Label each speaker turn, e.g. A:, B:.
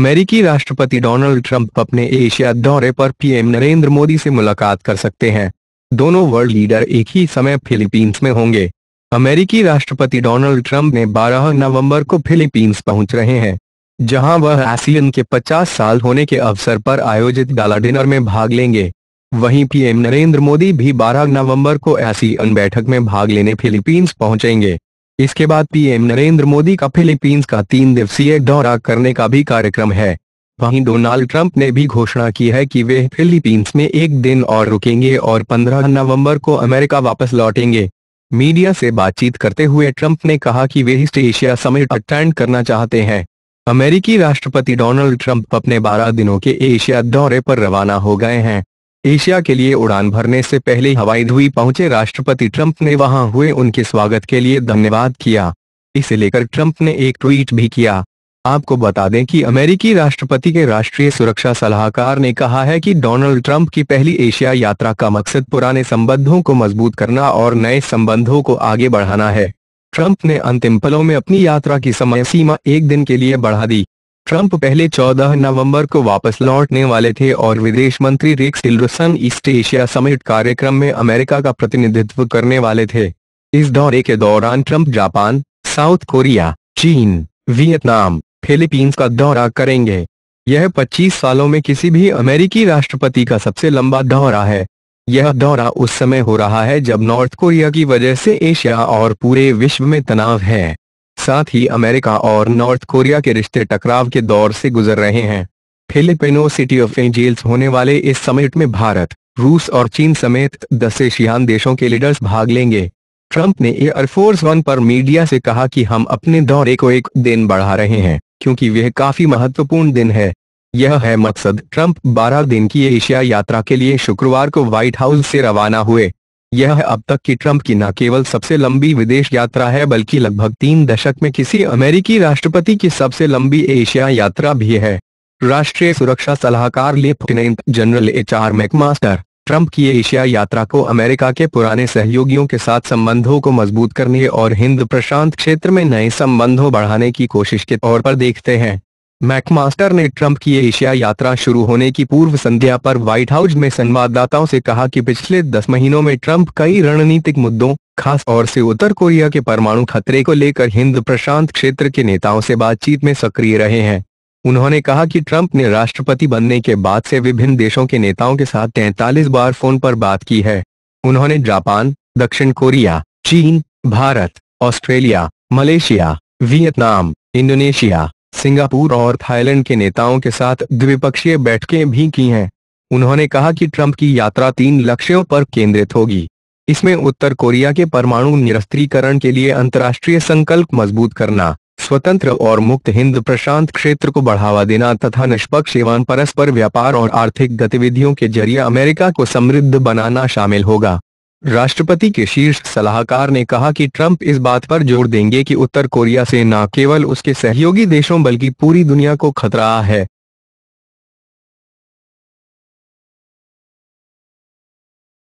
A: अमेरिकी राष्ट्रपति Donald Trump अपने एशिया दौरे पर पीएम नरेंद्र मोदी से मुलाकात कर सकते हैं दोनों वर्ल्ड लीडर एक ही समय फिलीपींस में होंगे अमेरिकी राष्ट्रपति डोनाल्ड ट्रंप ने 12 नवंबर को फिलीपींस पहुंच रहे हैं जहां वह आसियन के 50 साल होने के अवसर पर आयोजित गाला डिनर में भाग लेंगे वहीं पीएम नरेंद्र मोदी भी 12 नवंबर को ऐसी बैठक में भाग लेने फिलीपींस पहुंचेंगे इसके बाद पीएम नरेंद्र मोदी का फिलीपींस का तीन दिवसीय दौरा करने का भी कार्यक्रम है वहीं डोनाल्ड ट्रंप ने भी घोषणा की है कि वे फिलीपींस में एक दिन और रुकेंगे और 15 नवंबर को अमेरिका वापस लौटेंगे मीडिया से बातचीत करते हुए ट्रंप ने कहा कि वे ईस्ट एशिया समिट अटेंड करना चाहते हैं अमेरिकी राष्ट्रपति डोनाल्ड ट्रंप अपने 12 दिनों के एशिया दौरे पर रवाना हो गए हैं एशिया के लिए उड़ान भरने से पहले हवाई धुई पहुंचे राष्ट्रपति ट्रंप ने वहां हुए उनके स्वागत के लिए धन्यवाद किया इसे लेकर ट्रंप ने एक ट्वीट भी किया आपको बता दें कि अमेरिकी राष्ट्रपति के राष्ट्रीय सुरक्षा सलाहकार ने कहा है कि डोनाल्ड ट्रंप की पहली एशिया यात्रा का मकसद पुराने संबंधों को मजबूत करना और नए संबंधों को आगे बढ़ाना है ट्रंप ने अंतिम पलों में अपनी यात्रा की समय सीमा एक दिन के लिए बढ़ा दी ट्रंप पहले 14 नवंबर को वापस लौटने वाले थे और विदेश मंत्री रिक्स टिलरसन ईस्ट एशिया समिट कार्यक्रम में अमेरिका का प्रतिनिधित्व करने वाले थे इस दौरे के दौरान ट्रंप जापान साउथ कोरिया चीन वियतनाम फिलीपींस का दौरा करेंगे यह 25 सालों में किसी भी अमेरिकी राष्ट्रपति का सबसे लंबा दौरा है यह दौरा उस समय हो रहा है जब नॉर्थ कोरिया की वजह से एशिया और पूरे विश्व में तनाव है साथ ही अमेरिका और नॉर्थ कोरिया के रिश्ते टकराव के दौर से गुजर रहे हैं फिलिपिनो सिटी ऑफ एंजेल्स होने वाले इस समिट में भारत रूस और चीन समेत दस एशियान देशों के लीडर्स भाग लेंगे ट्रंप ने एयरफोर्स वन पर मीडिया से कहा कि हम अपने दौरे को एक दिन बढ़ा रहे हैं क्योंकि यह काफी महत्वपूर्ण दिन है यह है मकसद ट्रंप 12 दिन की एशिया यात्रा के लिए शुक्रवार को व्हाइट हाउस से रवाना हुए यह अब तक की ट्रंप की न केवल सबसे लंबी विदेश यात्रा है बल्कि लगभग तीन दशक में किसी अमेरिकी राष्ट्रपति की सबसे लंबी एशिया यात्रा भी है राष्ट्रीय सुरक्षा सलाहकार lieutenant general H R McMaster Trump की एशिया यात्रा को अमेरिका के पुराने सहयोगियों के साथ संबंधों को मजबूत करने और हिंद प्रशांत क्षेत्र में नए संबंधों बढ़ाने की कोशिश के तौर पर देखते हैं मैकमास्टर ने ट्रंप की एशिया यात्रा शुरू होने की पूर्व संध्या पर व्हाइट हाउस में संवाददाताओं से कहा कि पिछले दस महीनों में ट्रंप कई रणनीतिक मुद्दों खास और से उत्तर कोरिया के परमाणु खतरे को लेकर हिंद प्रशांत क्षेत्र के नेताओं से बातचीत में सक्रिय रहे हैं उन्होंने कहा कि ट्रंप ने राष्ट्रपति बनने के बाद से विभिन्न देशों के नेताओं के साथ तैतालीस बार फोन पर बात की है उन्होंने जापान दक्षिण कोरिया चीन Bharat Australia Malaysia Vietnam Indonesia Singapore और थाईलैंड के नेताओं के साथ द्विपक्षीय बैठकें भी की हैं उन्होंने कहा कि ट्रंप की यात्रा तीन लक्ष्यों पर केंद्रित होगी इसमें उत्तर कोरिया के परमाणु निरस्त्रीकरण के लिए अंतर्राष्ट्रीय संकल्प मजबूत करना स्वतंत्र और मुक्त हिंद प्रशांत क्षेत्र को बढ़ावा देना तथा निष्पक्ष एवं परस्पर व्यापार और आर्थिक गतिविधियों के जरिए अमेरिका को समृद्ध बनाना शामिल होगा राष्ट्रपति के शीर्ष सलाहकार ने कहा कि ट्रंप इस बात पर जोर देंगे कि उत्तर कोरिया से न केवल उसके सहयोगी देशों बल्कि पूरी दुनिया को खतरा है